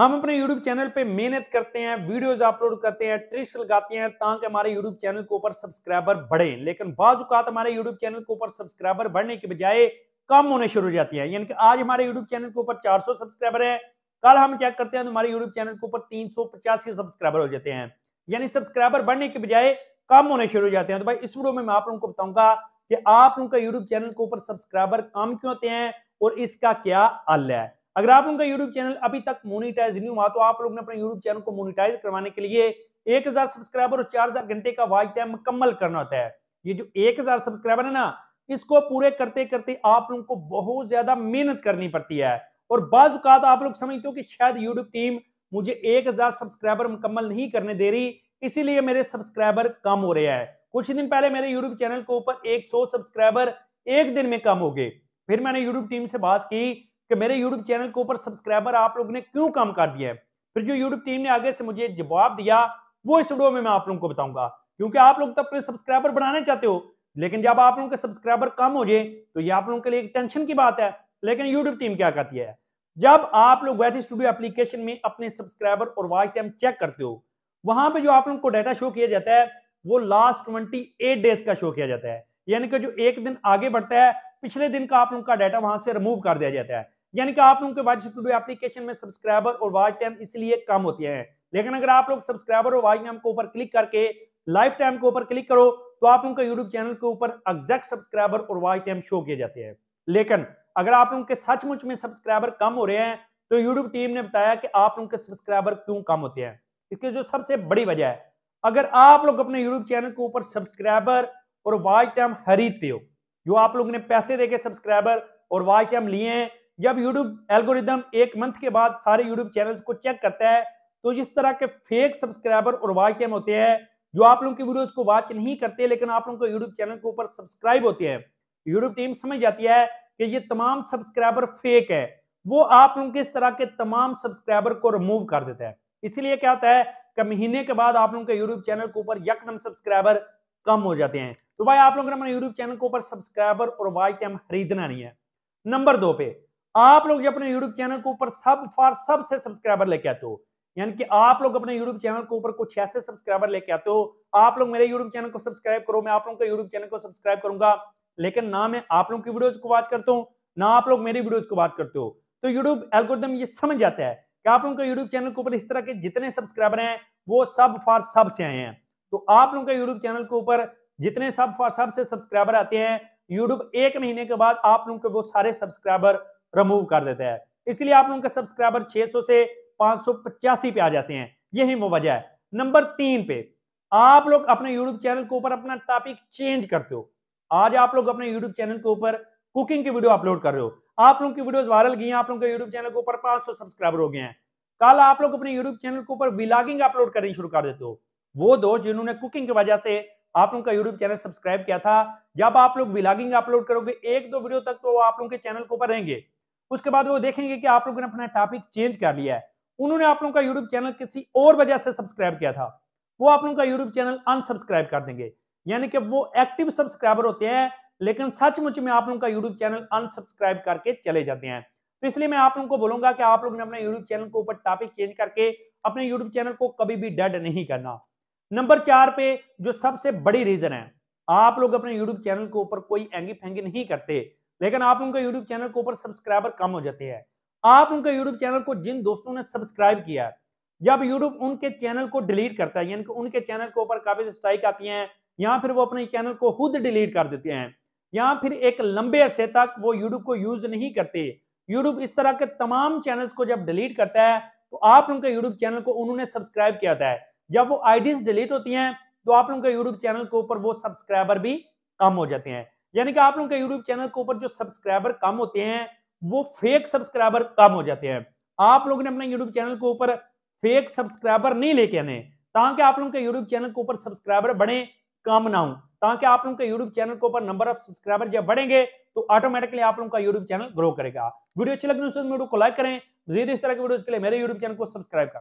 हम अपने YouTube channel पे मेहनत करते हैं वीडियोस अपलोड करते हैं ट्रिक्स लगाते हैं ताकि हमारे YouTube चैनल के ऊपर सब्सक्राइबर बढ़े लेकिन बाजुकात हमारे YouTube चैनल के ऊपर सब्सक्राइबर बढ़ने के बजाय कम होने शुरू हो जाती है यानी कि आज हमारे YouTube चैनल के ऊपर 400 सब्सक्राइबर है कल हम चेक करते हैं तो हमारे यूट्यूब चैनल के ऊपर तीन सब्सक्राइबर हो जाते हैं यानी सब्सक्राइबर बढ़ने के बजाय कम होने शुरू हो जाते हैं तो भाई इस वीडियो में मैं आप लोगों को बताऊंगा कि आप लोगों का यूट्यूब चैनल के ऊपर सब्सक्राइबर कम क्यों होते हैं और इसका क्या हल है अगर आप उनका यूट्यूब चैनल अभी तक मोनिटाइज नहीं हुआ तो आप लोग ने अपने यूट्यूब चैनल को मोनिटाइज करवाने के लिए 1000 सब्सक्राइबर और 4000 घंटे का वॉच टाइम मुकम्मल करना होता है ये जो 1000 सब्सक्राइबर है ना इसको पूरे करते करते आप लोगों को बहुत ज्यादा मेहनत करनी पड़ती है और बाजुकात आप लोग समझते हो कि शायद यूट्यूब टीम मुझे एक सब्सक्राइबर मुकम्मल नहीं करने दे रही इसीलिए मेरे सब्सक्राइबर कम हो रहे हैं कुछ दिन पहले मेरे यूट्यूब चैनल के ऊपर 100 सब्सक्राइबर एक दिन में कम हो गए फिर मैंने यूट्यूब टीम से बात की कि मेरे यूट्यूब चैनल के ऊपर सब्सक्राइबर आप लोगों ने क्यों कम कर दिया है फिर जो यूट्यूब टीम ने आगे से मुझे जवाब दिया वो इस वीडियो में मैं आप लोगों को बताऊंगा क्योंकि आप लोग तो अपने सब्सक्राइबर बढ़ाना चाहते हो लेकिन जब आप लोगों के सब्सक्राइबर कम हो जाए तो ये आप लोगों के लिए एक टेंशन की बात है लेकिन यूट्यूब टीम क्या कहती है जब आप लोग वेट स्टूडियो एप्लीकेशन में अपने सब्सक्राइबर और वॉच टाइम चेक करते हो वहां पर जो आप लोगों को डाटा शो किया जाता है वो लास्ट ट्वेंटी एट डेज का शो किया जाता है यानी कि जो एक दिन आगे बढ़ता है पिछले दिन का आप लोगों का डाटा वहां से रिमूव कर दिया जाता है यानी कि आप लोगों के वाच स्टूडियो एप्लीकेशन में सब्सक्राइबर और वॉच टाइम इसलिए कम होते हैं लेकिन अगर आप लोग सब्सक्राइबर और वॉच टाइम के ऊपर क्लिक करके लाइफ टाइम के ऊपर क्लिक करो तो आप लोगों के यूट्यूब चैनल के ऊपर एग्जैक्ट सब्सक्राइबर और वॉच टाइम शो किए जाते हैं लेकिन अगर आप लोगों के सचमुच में सब्सक्राइबर कम हो रहे हैं तो यूट्यूब टीम ने बताया कि आप लोगों के सब्सक्राइबर क्यों कम होते हैं इसकी जो सबसे बड़ी वजह है अगर आप लोग अपने यूट्यूब चैनल के ऊपर सब्सक्राइबर और वॉच टाइम खरीदते हो जो आप लोग ने पैसे देके सब्सक्राइबर और वॉच टाइम लिए हैं जब यूट्यूब एल्गोरिदम एक मंथ के बाद सारे यूट्यूब चैनल्स को चेक करता है तो इस तरह के फेक सब्सक्राइबर और वॉच टाइम होते हैं जो आप लोगों की वीडियोस को वॉच नहीं करते लेकिन आप लोगों को यूट्यूब चैनल के ऊपर सब्सक्राइब होते हैं यूट्यूब टीम समझ जाती है कि ये तमाम सब्सक्राइबर फेक है वो आप लोगों के इस तरह के तमाम सब्सक्राइबर को रिमूव कर देता है इसलिए क्या होता है कि महीने के बाद आप लोगों के यूट्यूब चैनल के ऊपर यकदम सब्सक्राइबर कम हो जाते हैं तो भाई आप लोगों ने यूट्यूब चैनल के ऊपर सब्सक्राइबर और वॉच टाइम खरीदना नहीं है नंबर दो पे आप लोग अपने YouTube चैनल के ऊपर सब फॉर सब से सब्सक्राइबर लेके आते हो यानी कि आप लोग अपने YouTube चैनल के ऊपर कुछ ऐसे सब्सक्राइबर लेके आते हो आप लोग मेरे YouTube चैनल को सब्सक्राइब करो मैं आप लोगों के YouTube चैनल को सब्सक्राइब करूंगा लेकिन ना मैं आप लोगों की वीडियोज को वॉच करता हूँ ना आप लोग मेरी वीडियोज को वॉच करते हो तो यूट्यूब एल्गोरिदम ये समझ जाता है कि आप लोगों के यूट्यूब चैनल के ऊपर इस तरह के जितने सब्सक्राइबर हैं वो सब फॉर सब से आए हैं तो आप लोगों के यूट्यूब चैनल के ऊपर जितने सब फॉर सब से सब्सक्राइबर आते हैं यूट्यूब एक महीने के बाद आप लोगों के वो सारे सब्सक्राइबर रिमूव कर देता है इसलिए आप लोगों के सब्सक्राइबर 600 से पचासी पे आ जाते हैं यही वो वजह है नंबर तीन पे आप लोग अपने यूट्यूब चैनल के ऊपर अपना टॉपिक चेंज करते हो आज आप लोग अपने यूट्यूब चैनल के ऊपर कुकिंग की वीडियो अपलोड कर रहे हो आप लोगों की वीडियोस वायरल गई हैं आप लोगों के यूट्यूब चैनल के ऊपर 500 सब्सक्राइबर हो गए हैं कल आप लोग अपने यूट्यूब चैनल के ऊपर व्लॉगिंग अपलोड करनी शुरू कर देते हो वो दोस्त जिन्होंने कुकिंग की वजह से आप लोगों का यूट्यूब चैनल सब्सक्राइब किया था जब आप लोग व्लॉगिंग अपलोड करोगे एक दो वीडियो तक तो आप लोग के चैनल के ऊपर रहेंगे उसके बाद वो देखेंगे कि आप लोगों ने अपना टॉपिक चेंज कर लिया है उन्होंने आप लोगों का यूट्यूब चैनल किसी और वजह से सब्सक्राइब किया था वो आप लोगों का यूट्यूब चैनल अनसब्सक्राइब कर देंगे यानी कि वो एक्टिव सब्सक्राइबर होते हैं लेकिन सचमुच में आप लोगों का यूट्यूब चैनल अनसब्सक्राइब करके चले जाते हैं तो इसलिए मैं आप लोगों को बोलूंगा कि आप लोगों ने अपने यूट्यूब चैनल के ऊपर टॉपिक चेंज करके अपने यूट्यूब चैनल को कभी भी डेड नहीं करना नंबर चार पे जो सबसे बड़ी रीजन है आप लोग अपने यूट्यूब चैनल के ऊपर कोई एंगी फेंगी नहीं करते लेकिन आप उनके यूट्यूब चैनल के ऊपर सब्सक्राइबर कम हो जाते हैं आप उनके यूट्यूब चैनल को जिन दोस्तों ने सब्सक्राइब किया जब यूट्यूब उनके चैनल को डिलीट करता है यानी कि उनके चैनल के ऊपर काफी स्ट्राइक आती है या फिर वो अपने चैनल को खुद डिलीट कर देते हैं या फिर एक लंबे अरसे तक वो यूट्यूब को यूज नहीं करते यूट्यूब इस तरह के तमाम चैनल्स को जब डिलीट करता है तो आप लोगों के यूट्यूब चैनल को उन्होंने सब्सक्राइब किया था जब वो आईडीज डिलीट होती हैं तो आप लोगों के यूट्यूब चैनल के ऊपर वो सब्सक्राइबर भी कम हो जाते हैं यानी कि आप लोगों के यूट्यूब चैनल के ऊपर जो सब्सक्राइबर कम होते हैं वो फेक सब्सक्राइबर कम हो जाते हैं आप लोगों ने अपने यूट्यूब चैनल के ऊपर फेक सब्सक्राइबर नहीं लेके आने ताकि आप लोगों के यूट्यूब चैनल के ऊपर सब्सक्राइबर बढ़े कम ना हो ताकि आप लोगों के यूट्यूब चैनल के ऊपर नंबर ऑफ सब्सक्राइबर जब बढ़ेंगे तो ऑटोमेटिकली आप लोगों का यूट्यूब चैनल ग्रो करेगा वीडियो अच्छी लगने को लाइक करें मजीद इस तरह के वीडियो के लिए मेरे यूट्यूब चैनल को सब्सक्राइब करें